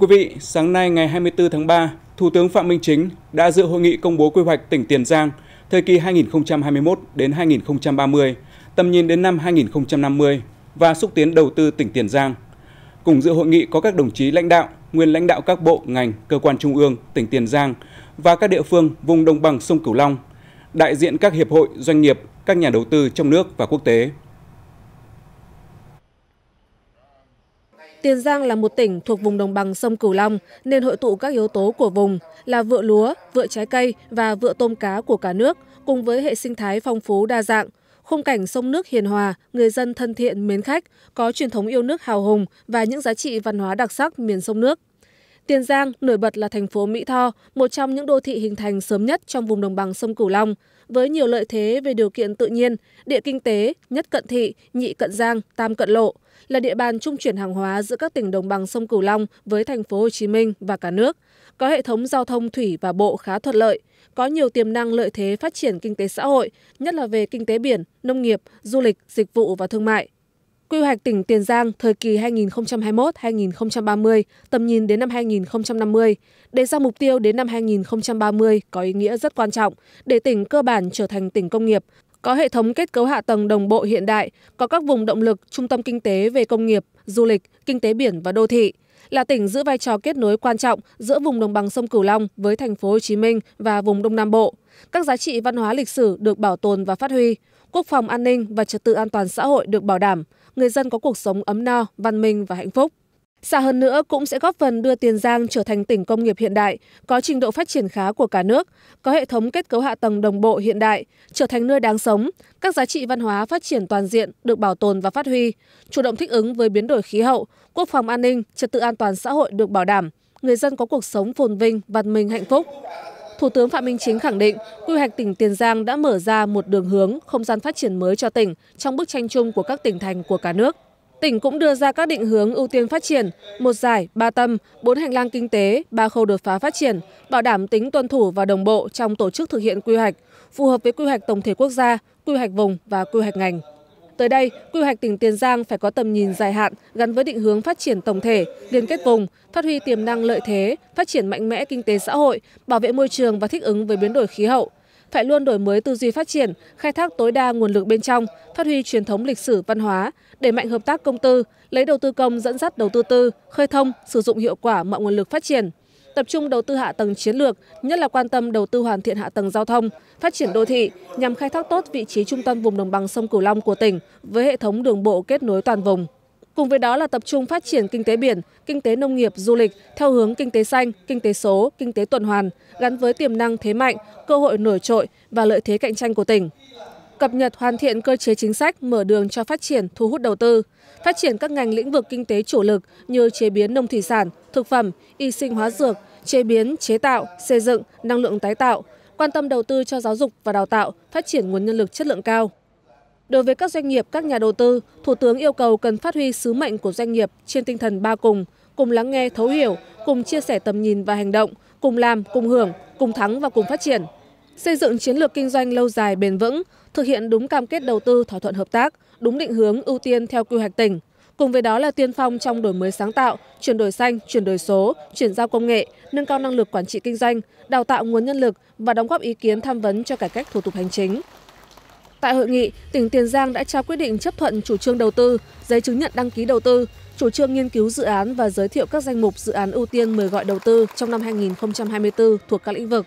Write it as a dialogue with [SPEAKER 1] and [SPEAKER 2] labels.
[SPEAKER 1] Thưa quý vị, sáng nay ngày 24 tháng 3, Thủ tướng Phạm Minh Chính đã dự hội nghị công bố quy hoạch tỉnh Tiền Giang thời kỳ 2021 đến 2030, tầm nhìn đến năm 2050 và xúc tiến đầu tư tỉnh Tiền Giang. Cùng dự hội nghị có các đồng chí lãnh đạo, nguyên lãnh đạo các bộ, ngành, cơ quan trung ương, tỉnh Tiền Giang và các địa phương vùng đồng bằng sông Cửu Long, đại diện các hiệp hội, doanh nghiệp, các nhà đầu tư trong nước và quốc tế.
[SPEAKER 2] tiền giang là một tỉnh thuộc vùng đồng bằng sông cửu long nên hội tụ các yếu tố của vùng là vựa lúa vựa trái cây và vựa tôm cá của cả nước cùng với hệ sinh thái phong phú đa dạng khung cảnh sông nước hiền hòa người dân thân thiện mến khách có truyền thống yêu nước hào hùng và những giá trị văn hóa đặc sắc miền sông nước tiền giang nổi bật là thành phố mỹ tho một trong những đô thị hình thành sớm nhất trong vùng đồng bằng sông cửu long với nhiều lợi thế về điều kiện tự nhiên địa kinh tế nhất cận thị nhị cận giang tam cận lộ là địa bàn trung chuyển hàng hóa giữa các tỉnh đồng bằng sông cửu long với thành phố hồ chí minh và cả nước có hệ thống giao thông thủy và bộ khá thuận lợi có nhiều tiềm năng lợi thế phát triển kinh tế xã hội nhất là về kinh tế biển nông nghiệp du lịch dịch vụ và thương mại quy hoạch tỉnh Tiền Giang thời kỳ 2021-2030, tầm nhìn đến năm 2050, đề ra mục tiêu đến năm 2030 có ý nghĩa rất quan trọng để tỉnh cơ bản trở thành tỉnh công nghiệp, có hệ thống kết cấu hạ tầng đồng bộ hiện đại có các vùng động lực trung tâm kinh tế về công nghiệp du lịch kinh tế biển và đô thị là tỉnh giữ vai trò kết nối quan trọng giữa vùng đồng bằng sông Cửu Long với thành phố Hồ Chí Minh và vùng Đông Nam Bộ. Các giá trị văn hóa lịch sử được bảo tồn và phát huy, quốc phòng an ninh và trật tự an toàn xã hội được bảo đảm, người dân có cuộc sống ấm no, văn minh và hạnh phúc xa hơn nữa cũng sẽ góp phần đưa tiền giang trở thành tỉnh công nghiệp hiện đại có trình độ phát triển khá của cả nước có hệ thống kết cấu hạ tầng đồng bộ hiện đại trở thành nơi đáng sống các giá trị văn hóa phát triển toàn diện được bảo tồn và phát huy chủ động thích ứng với biến đổi khí hậu quốc phòng an ninh trật tự an toàn xã hội được bảo đảm người dân có cuộc sống phồn vinh văn minh hạnh phúc Thủ tướng Phạm Minh Chính khẳng định, quy hoạch tỉnh Tiền Giang đã mở ra một đường hướng, không gian phát triển mới cho tỉnh trong bức tranh chung của các tỉnh thành của cả nước tỉnh cũng đưa ra các định hướng ưu tiên phát triển một giải ba tâm bốn hành lang kinh tế ba khâu đột phá phát triển bảo đảm tính tuân thủ và đồng bộ trong tổ chức thực hiện quy hoạch phù hợp với quy hoạch tổng thể quốc gia quy hoạch vùng và quy hoạch ngành tới đây quy hoạch tỉnh tiền giang phải có tầm nhìn dài hạn gắn với định hướng phát triển tổng thể liên kết vùng phát huy tiềm năng lợi thế phát triển mạnh mẽ kinh tế xã hội bảo vệ môi trường và thích ứng với biến đổi khí hậu phải luôn đổi mới tư duy phát triển khai thác tối đa nguồn lực bên trong phát huy truyền thống lịch sử văn hóa đẩy mạnh hợp tác công tư lấy đầu tư công dẫn dắt đầu tư tư khơi thông sử dụng hiệu quả mọi nguồn lực phát triển tập trung đầu tư hạ tầng chiến lược nhất là quan tâm đầu tư hoàn thiện hạ tầng giao thông phát triển đô thị nhằm khai thác tốt vị trí trung tâm vùng đồng bằng sông cửu long của tỉnh với hệ thống đường bộ kết nối toàn vùng cùng với đó là tập trung phát triển kinh tế biển kinh tế nông nghiệp du lịch theo hướng kinh tế xanh kinh tế số kinh tế tuần hoàn gắn với tiềm năng thế mạnh cơ hội nổi trội và lợi thế cạnh tranh của tỉnh cập nhật hoàn thiện cơ chế chính sách mở đường cho phát triển thu hút đầu tư phát triển các ngành lĩnh vực kinh tế chủ lực như chế biến nông thủy sản thực phẩm y sinh hóa dược chế biến chế tạo xây dựng năng lượng tái tạo quan tâm đầu tư cho giáo dục và đào tạo phát triển nguồn nhân lực chất lượng cao đối với các doanh nghiệp các nhà đầu tư thủ tướng yêu cầu cần phát huy sứ mệnh của doanh nghiệp trên tinh thần ba cùng cùng lắng nghe thấu hiểu cùng chia sẻ tầm nhìn và hành động cùng làm cùng hưởng cùng thắng và cùng phát triển xây dựng chiến lược kinh doanh lâu dài bền vững thực hiện đúng cam kết đầu tư thỏa thuận hợp tác đúng định hướng ưu tiên theo quy hoạch tỉnh cùng với đó là tiên phong trong đổi mới sáng tạo chuyển đổi xanh chuyển đổi số chuyển giao công nghệ nâng cao năng lực quản trị kinh doanh đào tạo nguồn nhân lực và đóng góp ý kiến tham vấn cho cải cách thủ tục hành chính Tại hội nghị, tỉnh Tiền Giang đã trao quyết định chấp thuận chủ trương đầu tư, giấy chứng nhận đăng ký đầu tư, chủ trương nghiên cứu dự án và giới thiệu các danh mục dự án ưu tiên mời gọi đầu tư trong năm 2024 thuộc các lĩnh vực.